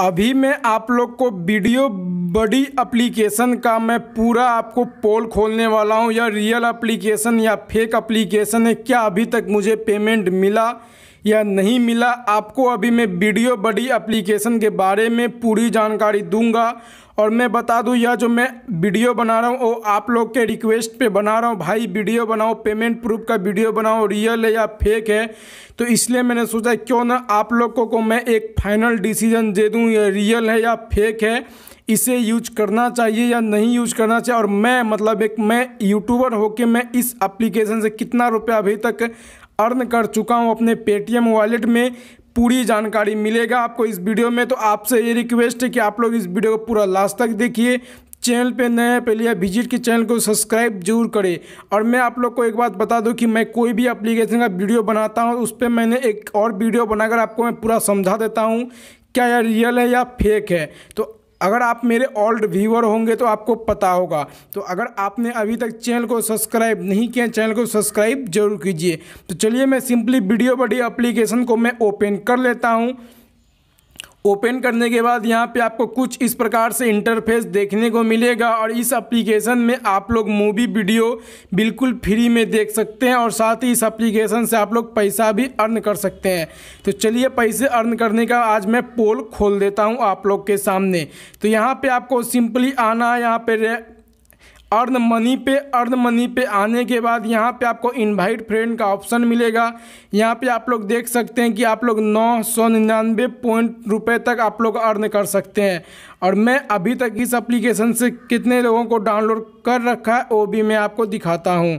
अभी मैं आप लोग को वीडियो बड़ी एप्लीकेशन का मैं पूरा आपको पोल खोलने वाला हूँ या रियल एप्लीकेशन या फेक एप्लीकेशन है क्या अभी तक मुझे पेमेंट मिला या नहीं मिला आपको अभी मैं वीडियो बड़ी एप्लीकेशन के बारे में पूरी जानकारी दूंगा और मैं बता दूं यह जो मैं वीडियो बना रहा हूं वो आप लोग के रिक्वेस्ट पे बना रहा हूं भाई वीडियो बनाओ पेमेंट प्रूफ का वीडियो बनाओ रियल है या फेक है तो इसलिए मैंने सोचा क्यों ना आप लोगों को, को मैं एक फाइनल डिसीजन दे दूँ ये रियल है या फेक है इसे यूज करना चाहिए या नहीं यूज करना चाहिए और मैं मतलब एक मैं यूट्यूबर होके मैं इस एप्लीकेशन से कितना रुपया अभी तक अर्न कर चुका हूँ अपने पेटीएम वॉलेट में पूरी जानकारी मिलेगा आपको इस वीडियो में तो आपसे ये रिक्वेस्ट है कि आप लोग इस वीडियो को पूरा लास्ट तक देखिए चैनल पे नए हैं पहले विजिट के चैनल को सब्सक्राइब जरूर करें और मैं आप लोग को एक बात बता दूं कि मैं कोई भी एप्लीकेशन का वीडियो बनाता हूं उस पर मैंने एक और वीडियो बनाकर आपको मैं पूरा समझा देता हूं क्या यह रियल है या फेक है तो अगर आप मेरे ओल्ड व्यूअर होंगे तो आपको पता होगा तो अगर आपने अभी तक चैनल को सब्सक्राइब नहीं किया चैनल को सब्सक्राइब जरूर कीजिए तो चलिए मैं सिंपली वीडियो बडी एप्लीकेशन को मैं ओपन कर लेता हूँ ओपन करने के बाद यहाँ पे आपको कुछ इस प्रकार से इंटरफेस देखने को मिलेगा और इस एप्लीकेशन में आप लोग मूवी वीडियो बिल्कुल फ्री में देख सकते हैं और साथ ही इस एप्लीकेशन से आप लोग पैसा भी अर्न कर सकते हैं तो चलिए पैसे अर्न करने का आज मैं पोल खोल देता हूँ आप लोग के सामने तो यहाँ पे आपको सिंपली आना है यहाँ पर अर्न मनी पे अर्न मनी पे आने के बाद यहाँ पे आपको इनवाइट फ्रेंड का ऑप्शन मिलेगा यहाँ पे आप लोग देख सकते हैं कि आप लोग नौ सौ निन्यानवे पॉइंट रुपये तक आप लोग अर्न कर सकते हैं और मैं अभी तक इस एप्लीकेशन से कितने लोगों को डाउनलोड कर रखा है वो भी मैं आपको दिखाता हूँ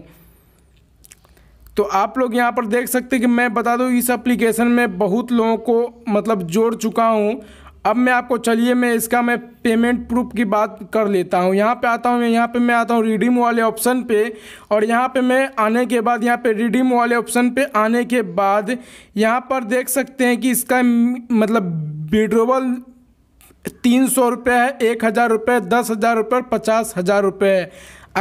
तो आप लोग यहाँ पर देख सकते हैं कि मैं बता दूँ इस एप्लीकेशन में बहुत लोगों को मतलब जोड़ चुका हूँ अब मैं आपको चलिए मैं इसका मैं पेमेंट प्रूफ की बात कर लेता हूँ यहाँ पे आता हूँ यहाँ पे मैं आता हूँ रिडीम वाले ऑप्शन पे और यहाँ पे मैं आने के बाद यहाँ पे रिडीम वाले ऑप्शन पे आने के बाद यहाँ पर देख सकते हैं कि इसका मतलब विड्रोवल तीन सौ रुपये है एक हज़ार रुपये दस हज़ार रुपये पचास हज़ार रुपये है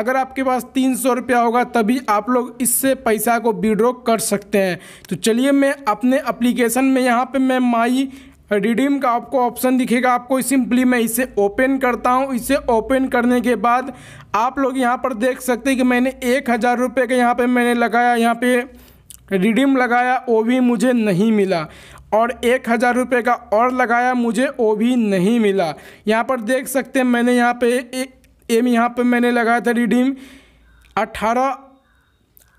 अगर आपके पास तीन सौ रुपया होगा तभी आप लोग इससे पैसा को विड्रॉ कर सकते हैं तो चलिए मैं अपने एप्लीकेशन में यहाँ पे मैं माई रिडीम का आपको ऑप्शन दिखेगा आपको सिंपली मैं इसे ओपन करता हूँ इसे ओपन करने के बाद आप लोग यहाँ पर देख सकते हैं कि मैंने एक हज़ार रुपये का यहाँ पे मैंने लगाया यहाँ पे रिडीम लगाया वो भी मुझे नहीं मिला और एक हज़ार रुपये का और लगाया मुझे वो भी नहीं मिला यहाँ पर देख सकते हैं मैंने यहाँ पर एम यहाँ पर मैंने लगाया था रिडीम अट्ठारह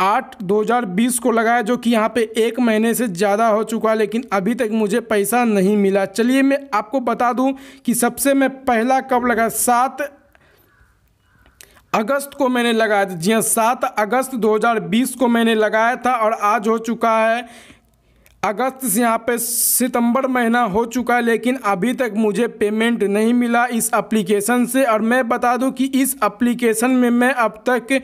आठ 2020 को लगाया जो कि यहाँ पे एक महीने से ज़्यादा हो चुका है लेकिन अभी तक मुझे पैसा नहीं मिला चलिए मैं आपको बता दूं कि सबसे मैं पहला कब लगा सात अगस्त को मैंने लगाया था जी हाँ सात अगस्त 2020 को मैंने लगाया था और आज हो चुका है अगस्त से यहाँ पे सितंबर महीना हो चुका है लेकिन अभी तक मुझे पेमेंट नहीं मिला इस एप्लीकेशन से और मैं बता दूँ कि इस एप्लीकेशन में मैं अब तक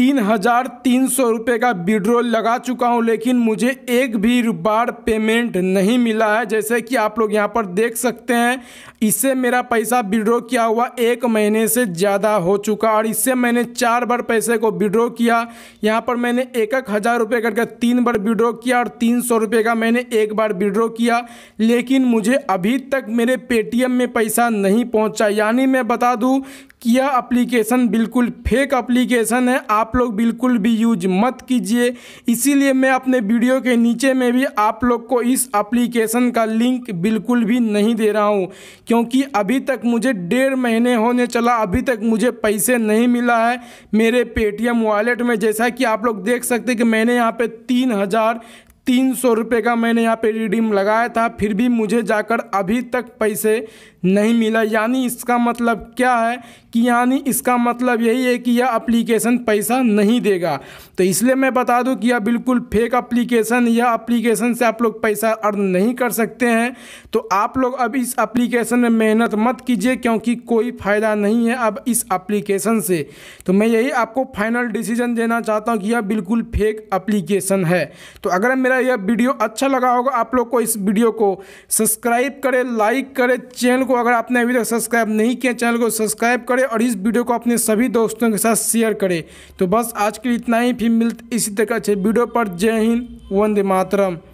तीन हज़ार तीन सौ रुपये का विड्रॉल लगा चुका हूँ लेकिन मुझे एक भी बार पेमेंट नहीं मिला है जैसे कि आप लोग यहाँ पर देख सकते हैं इससे मेरा पैसा विड्रॉ किया हुआ एक महीने से ज़्यादा हो चुका और इससे मैंने चार बार पैसे को विड्रॉ किया यहाँ पर मैंने एक एक हज़ार रुपये करके तीन बार विड्रॉ किया और तीन सौ रुपये का मैंने एक बार विड्रॉ किया लेकिन मुझे अभी तक मेरे पेटीएम में पैसा नहीं पहुँचा यानी मैं बता दूँ कि यह अप्लीकेशन बिल्कुल फेक अप्लीकेशन है आप लोग बिल्कुल भी यूज मत कीजिए इसीलिए मैं अपने वीडियो के नीचे में भी आप लोग को इस अप्लीकेशन का लिंक बिल्कुल भी नहीं दे रहा हूँ क्योंकि अभी तक मुझे डेढ़ महीने होने चला अभी तक मुझे पैसे नहीं मिला है मेरे पेटीएम वॉलेट में जैसा कि आप लोग देख सकते कि मैंने यहाँ पर तीन हज़ार तीन सौ रुपये का मैंने यहाँ पे रिडीम लगाया था फिर भी मुझे जाकर अभी तक पैसे नहीं मिला यानी इसका मतलब क्या है कि यानी इसका मतलब यही है कि यह एप्लीकेशन पैसा नहीं देगा तो इसलिए मैं बता दूं कि यह बिल्कुल फेक एप्लीकेशन यह एप्लीकेशन से आप लोग पैसा अर्न नहीं कर सकते हैं तो आप लोग अब इस एप्लीकेशन में मेहनत मत कीजिए क्योंकि कोई फ़ायदा नहीं है अब इस एप्लीकेशन से तो मैं यही आपको फाइनल डिसीजन देना चाहता हूँ कि यह बिल्कुल फेक अप्लीकेशन है तो अगर मेरा यह वीडियो अच्छा लगा होगा आप लोग को इस वीडियो को सब्सक्राइब करें लाइक करें चैनल को अगर आपने अभी तक सब्सक्राइब नहीं किया चैनल को सब्सक्राइब करें और इस वीडियो को अपने सभी दोस्तों के साथ शेयर करें तो बस आज के लिए इतना ही फिर मिलते इसी तरह अच्छे वीडियो पर जय हिंद वंदे मातरम